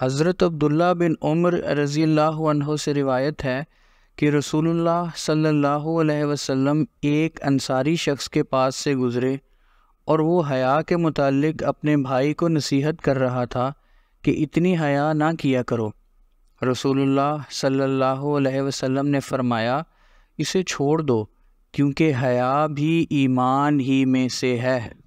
हज़रत अब्दुल्ला बिन उमर रज़ी अल्लाह से रिवायत है कि रसूलुल्लाह सल्लल्लाहु अलैहि वसल्लम एक अंसारी शख्स के पास से गुज़रे और वो हया के मुतालिक अपने भाई को नसीहत कर रहा था कि इतनी हया ना किया करो रसूलुल्लाह सल्लल्लाहु अलैहि वसल्लम ने फ़रमाया इसे छोड़ दो क्योंकि हया भी ईमान ही में से है